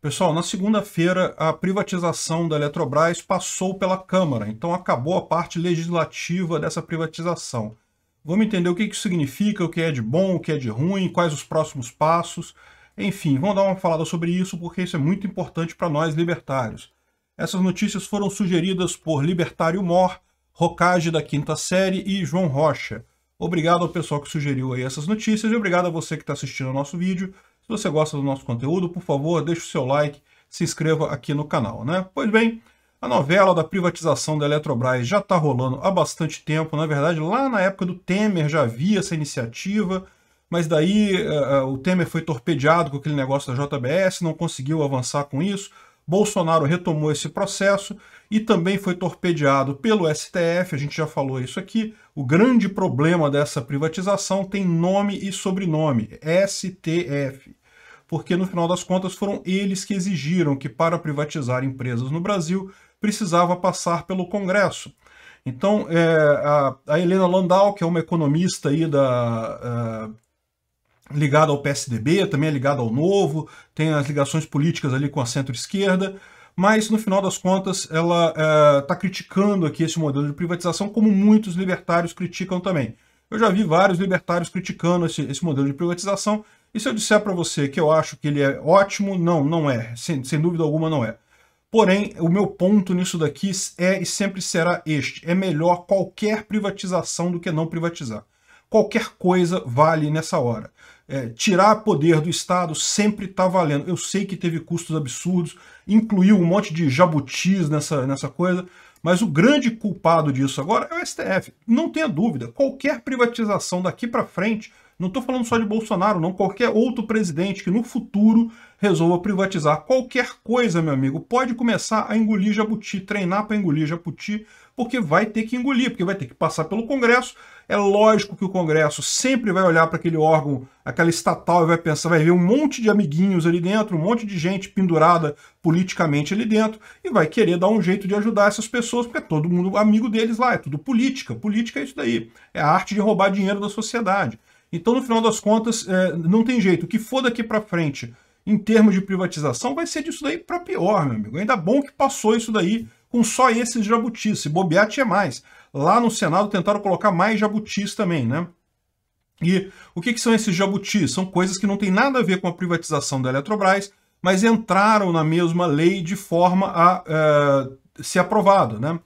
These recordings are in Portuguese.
Pessoal, na segunda-feira, a privatização da Eletrobras passou pela Câmara, então acabou a parte legislativa dessa privatização. Vamos entender o que isso significa, o que é de bom, o que é de ruim, quais os próximos passos. Enfim, vamos dar uma falada sobre isso porque isso é muito importante para nós libertários. Essas notícias foram sugeridas por Libertário Mor, Rocage da quinta série e João Rocha. Obrigado ao pessoal que sugeriu aí essas notícias e obrigado a você que está assistindo ao nosso vídeo. Se você gosta do nosso conteúdo, por favor, deixe o seu like, se inscreva aqui no canal, né? Pois bem, a novela da privatização da Eletrobras já está rolando há bastante tempo. Na verdade, lá na época do Temer já havia essa iniciativa, mas daí uh, o Temer foi torpedeado com aquele negócio da JBS, não conseguiu avançar com isso. Bolsonaro retomou esse processo e também foi torpedeado pelo STF, a gente já falou isso aqui. O grande problema dessa privatização tem nome e sobrenome, STF. Porque no final das contas foram eles que exigiram que para privatizar empresas no Brasil precisava passar pelo Congresso. Então, é, a, a, Helena Landau, que é uma economista aí da, é, ligado ao PSDB, também é ligado ao Novo, tem as ligações políticas ali com a centro-esquerda, mas no final das contas ela está é, tá criticando aqui esse modelo de privatização, como muitos libertários criticam também. Eu já vi vários libertários criticando esse, esse modelo de privatização, e se eu disser para você que eu acho que ele é ótimo, não, não é, sem, sem dúvida alguma não é. Porém, o meu ponto nisso daqui é e sempre será este: é melhor qualquer privatização do que não privatizar. Qualquer coisa vale nessa hora. É, tirar poder do Estado sempre está valendo. Eu sei que teve custos absurdos, incluiu um monte de jabutis nessa, nessa coisa, mas o grande culpado disso agora é o STF. Não tenha dúvida, qualquer privatização daqui para frente não estou falando só de Bolsonaro, não. Qualquer outro presidente que no futuro resolva privatizar qualquer coisa, meu amigo, pode começar a engolir jabuti, treinar para engolir jabuti, porque vai ter que engolir, porque vai ter que passar pelo Congresso. É lógico que o Congresso sempre vai olhar para aquele órgão, aquela estatal, e vai pensar, vai ver um monte de amiguinhos ali dentro, um monte de gente pendurada politicamente ali dentro, e vai querer dar um jeito de ajudar essas pessoas, porque é todo mundo amigo deles lá, é tudo política. Política é isso daí, é a arte de roubar dinheiro da sociedade. Então, no final das contas, é, não tem jeito. O que for daqui para frente, em termos de privatização, vai ser disso daí para pior, meu amigo. Ainda bom que passou isso daí com só esses jabutis. Se bobear, tinha mais. Lá no Senado tentaram colocar mais jabutis também, né? E o que, que são esses jabutis? São coisas que não tem nada a ver com a privatização da Eletrobras, mas entraram na mesma lei de forma a uh, ser aprovado, né?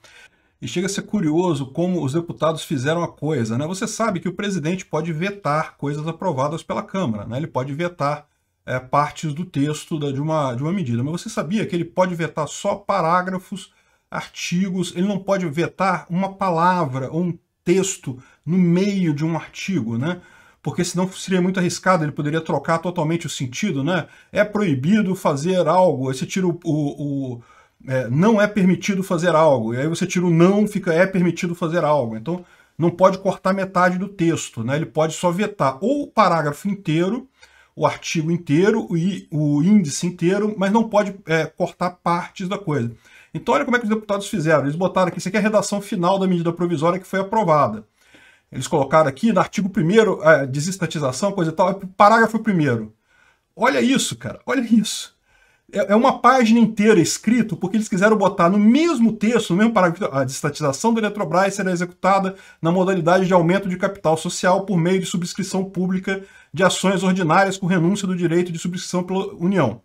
E chega a ser curioso como os deputados fizeram a coisa. Né? Você sabe que o presidente pode vetar coisas aprovadas pela Câmara, né? ele pode vetar é, partes do texto da, de, uma, de uma medida, mas você sabia que ele pode vetar só parágrafos, artigos, ele não pode vetar uma palavra ou um texto no meio de um artigo, né? porque senão seria muito arriscado, ele poderia trocar totalmente o sentido, né? É proibido fazer algo, você tira o, o, o é, não é permitido fazer algo. E aí você tira o não, fica é permitido fazer algo. Então não pode cortar metade do texto, né? Ele pode só vetar ou o parágrafo inteiro, o artigo inteiro e o índice inteiro, mas não pode é, cortar partes da coisa. Então olha como é que os deputados fizeram. Eles botaram aqui, isso aqui é a redação final da medida provisória que foi aprovada. Eles colocaram aqui no artigo 1 é, desestatização, coisa e tal, é parágrafo 1 Olha isso, cara, olha isso. É, é uma página inteira escrito, porque eles quiseram botar no mesmo texto, no mesmo parágrafo, a destatização da Eletrobras será executada na modalidade de aumento de capital social por meio de subscrição pública de ações ordinárias com renúncia do direito de subscrição pela União.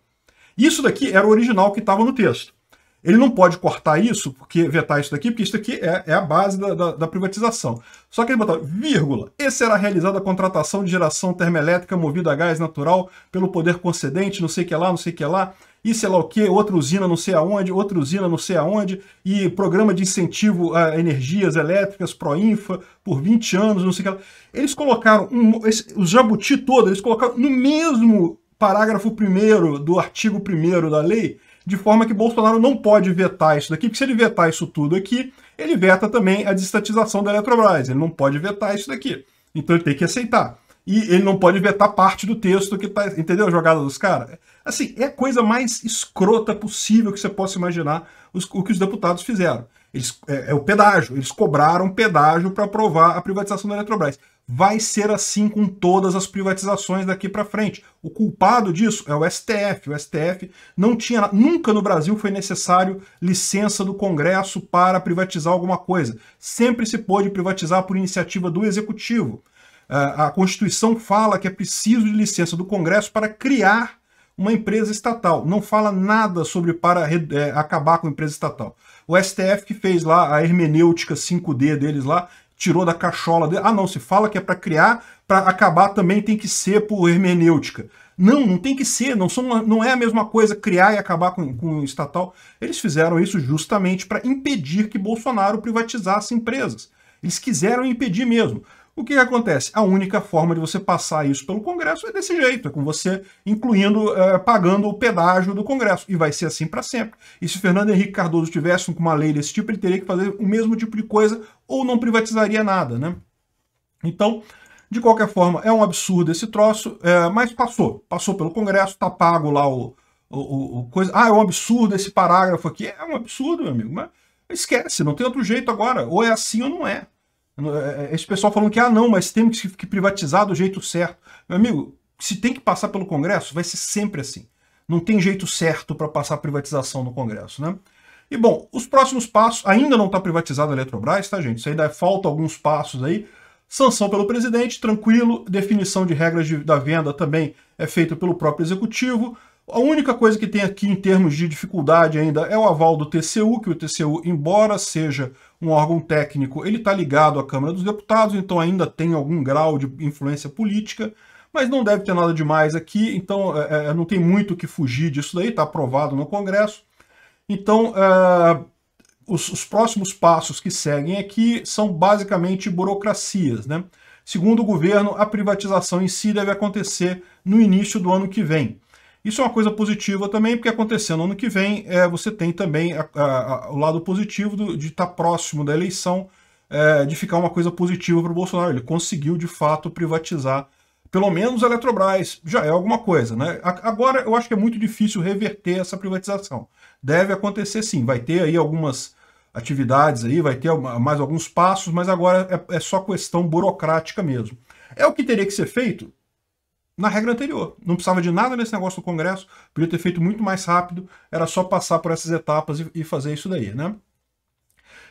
Isso daqui era o original que estava no texto. Ele não pode cortar isso, porque vetar isso daqui, porque isso daqui é, é a base da, da, da, privatização. Só que ele botou, vírgula, Esse será realizada a contratação de geração termoelétrica movida a gás natural pelo poder concedente, não sei o que lá, não sei o que lá, e sei lá o que, outra usina não sei aonde, outra usina não sei aonde, e programa de incentivo a energias elétricas, Proinfa, por 20 anos, não sei o que lá. Eles colocaram um, esse, o jabuti todo, eles colocaram no mesmo parágrafo primeiro do artigo primeiro da lei, de forma que Bolsonaro não pode vetar isso daqui, porque se ele vetar isso tudo aqui, ele veta também a desestatização da Eletrobras, ele não pode vetar isso daqui. Então ele tem que aceitar e ele não pode vetar parte do texto que tá. Entendeu a jogada dos caras? Assim, é a coisa mais escrota possível que você possa imaginar os, o que os deputados fizeram. Eles, é, é o pedágio, eles cobraram pedágio para aprovar a privatização da Eletrobras. Vai ser assim com todas as privatizações daqui para frente. O culpado disso é o STF. O STF não tinha. Nunca no Brasil foi necessário licença do Congresso para privatizar alguma coisa. Sempre se pôde privatizar por iniciativa do Executivo. É, a Constituição fala que é preciso de licença do Congresso para criar uma empresa estatal. Não fala nada sobre para é, acabar com a empresa estatal. O STF que fez lá a hermenêutica 5D deles lá, tirou da cachola dele. Ah, não, se fala que é para criar, para acabar também tem que ser por hermenêutica. Não, não tem que ser, não, são, não é a mesma coisa criar e acabar com, com o estatal. Eles fizeram isso justamente para impedir que Bolsonaro privatizasse empresas. Eles quiseram impedir mesmo. O que acontece? A única forma de você passar isso pelo Congresso é desse jeito, é com você incluindo, eh, pagando o pedágio do Congresso. E vai ser assim para sempre. E se Fernando Henrique Cardoso tivesse uma lei desse tipo, ele teria que fazer o mesmo tipo de coisa ou não privatizaria nada, né? Então, de qualquer forma, é um absurdo esse troço, eh, mas passou. Passou pelo Congresso, está pago lá o, o, o, coisa. Ah, é um absurdo esse parágrafo aqui. É um absurdo, meu amigo, mas esquece, não tem outro jeito agora. Ou é assim ou não é. É, é, esse pessoal falando que, ah, não, mas temos que privatizar do jeito certo. Meu amigo, se tem que passar pelo Congresso, vai ser sempre assim. Não tem jeito certo para passar a privatização no Congresso, né? E bom, os próximos passos, ainda não está privatizado a Eletrobras, tá, gente? Isso ainda falta alguns passos aí. Sanção pelo presidente, tranquilo. Definição de regras de, da venda também é feita pelo próprio executivo. A única coisa que tem aqui em termos de dificuldade ainda é o aval do TCU, que o TCU, embora seja um órgão técnico, ele está ligado à Câmara dos Deputados, então ainda tem algum grau de influência política, mas não deve ter nada demais aqui, então é, é não tem muito que fugir disso daí, está aprovado no Congresso. Então, é, os, os próximos passos que seguem aqui são basicamente burocracias, né? Segundo o governo, a privatização em si deve acontecer no início do ano que vem. Isso é uma coisa positiva também, porque acontecendo ano que vem, é, você tem também a, a, a, o lado positivo do, de estar tá próximo da eleição, é, de ficar uma coisa positiva para o Bolsonaro. Ele conseguiu, de fato, privatizar pelo menos a Eletrobras, já é alguma coisa. Né? Agora, eu acho que é muito difícil reverter essa privatização. Deve acontecer sim, vai ter aí algumas atividades aí, vai ter mais alguns passos, mas agora é, é só questão burocrática mesmo. É o que teria que ser feito na regra anterior. Não precisava de nada nesse negócio do Congresso, podia ter feito muito mais rápido, era só passar por essas etapas e, e fazer isso daí, né?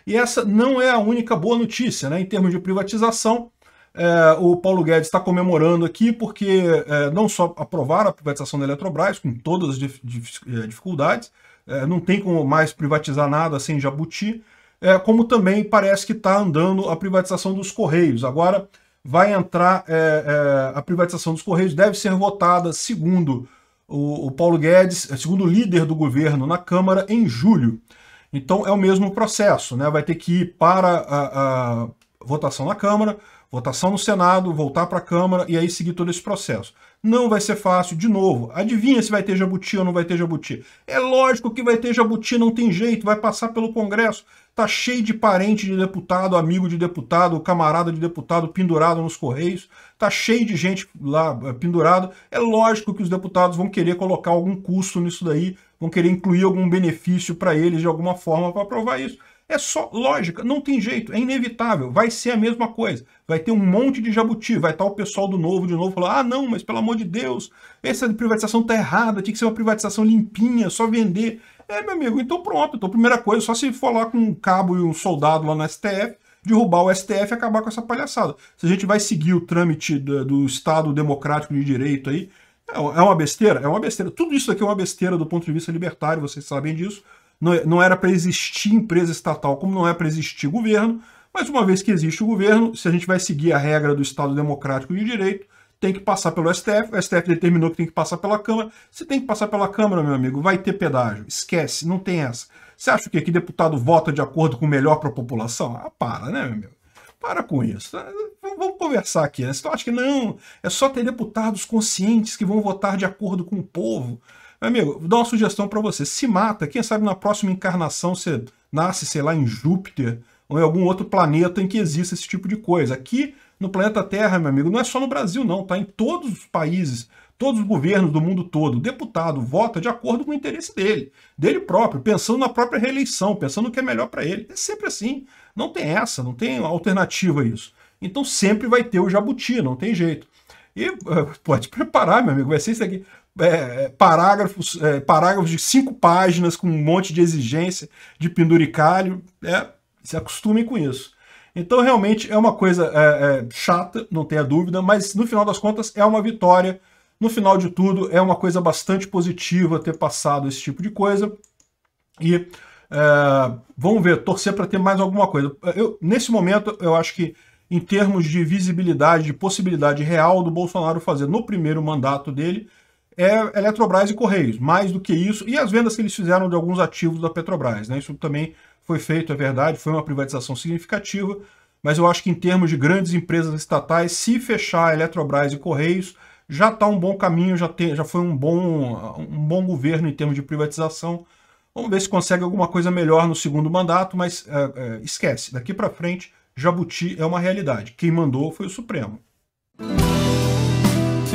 E essa não é a única boa notícia, né? Em termos de privatização, é, o Paulo Guedes está comemorando aqui porque é, não só aprovaram a privatização da Eletrobras, com todas as dif dif é, dificuldades, é, não tem como mais privatizar nada sem jabuti, é, como também parece que está andando a privatização dos Correios. Agora, vai entrar é, é, a privatização dos Correios, deve ser votada, segundo o, o, Paulo Guedes, é, segundo o líder do governo na Câmara, em julho. Então é o mesmo processo, né? vai ter que ir para a, a votação na Câmara, votação no Senado, voltar para a Câmara e aí seguir todo esse processo. Não vai ser fácil, de novo. Adivinha se vai ter jabuti ou não vai ter jabuti? É lógico que vai ter jabuti, não tem jeito, vai passar pelo Congresso. Tá cheio de parente de deputado, amigo de deputado, camarada de deputado pendurado nos correios. Tá cheio de gente lá eh, pendurado. É lógico que os deputados vão querer colocar algum custo nisso daí, vão querer incluir algum benefício para eles de alguma forma para aprovar isso. É só lógica, não tem jeito, é inevitável, vai ser a mesma coisa. Vai ter um monte de jabuti, vai estar o pessoal do novo de novo falando, ah, não, mas pelo amor de Deus, essa privatização tá errada, tinha que ser uma privatização limpinha, só vender. É, meu amigo, então pronto, então primeira coisa, só se for lá com um cabo e um soldado lá no STF, derrubar o STF e acabar com essa palhaçada. Se a gente vai seguir o trâmite do, do Estado democrático de direito aí, é, é uma besteira? É uma besteira. Tudo isso aqui é uma besteira do ponto de vista libertário, vocês sabem disso não era para existir empresa estatal, como não é para existir governo, mas uma vez que existe o governo, se a gente vai seguir a regra do Estado Democrático de Direito, tem que passar pelo STF, o STF determinou que tem que passar pela Câmara, se tem que passar pela Câmara, meu amigo, vai ter pedágio, esquece, não tem essa. Você acha que aqui deputado vota de acordo com o melhor para a população? Ah, para, né, meu amigo? Para com isso. Ah, vamos conversar aqui. Né? Você acha que não, é só ter deputados conscientes que vão votar de acordo com o povo. Amigo, vou dar uma sugestão para você. Se mata, quem sabe na próxima encarnação você nasce, sei lá, em Júpiter ou em algum outro planeta em que exista esse tipo de coisa. Aqui no planeta Terra, meu amigo, não é só no Brasil, não, tá? Em todos os países, todos os governos do mundo todo, o deputado vota de acordo com o interesse dele, dele próprio, pensando na própria reeleição, pensando no que é melhor para ele. É sempre assim. Não tem essa, não tem alternativa a isso. Então sempre vai ter o jabuti, não tem jeito. E eh, pode preparar, meu amigo, vai ser isso aqui. É, é, parágrafos, é, parágrafos de cinco páginas com um monte de exigência de penduricalho. É, se acostumem com isso. Então, realmente, é uma coisa é, é, chata, não tenha dúvida, mas no final das contas é uma vitória. No final de tudo, é uma coisa bastante positiva ter passado esse tipo de coisa. E é, vamos ver, torcer para ter mais alguma coisa. Eu, nesse momento, eu acho que em termos de visibilidade, de possibilidade real do Bolsonaro fazer no primeiro mandato dele, é Eletrobras e Correios. Mais do que isso, e as vendas que eles fizeram de alguns ativos da Petrobras. Né? Isso também foi feito, é verdade, foi uma privatização significativa, mas eu acho que em termos de grandes empresas estatais, se fechar Eletrobras e Correios, já está um bom caminho, já, tem, já foi um bom, um bom governo em termos de privatização. Vamos ver se consegue alguma coisa melhor no segundo mandato, mas é, é, esquece, daqui para frente, Jabuti é uma realidade. Quem mandou foi o Supremo.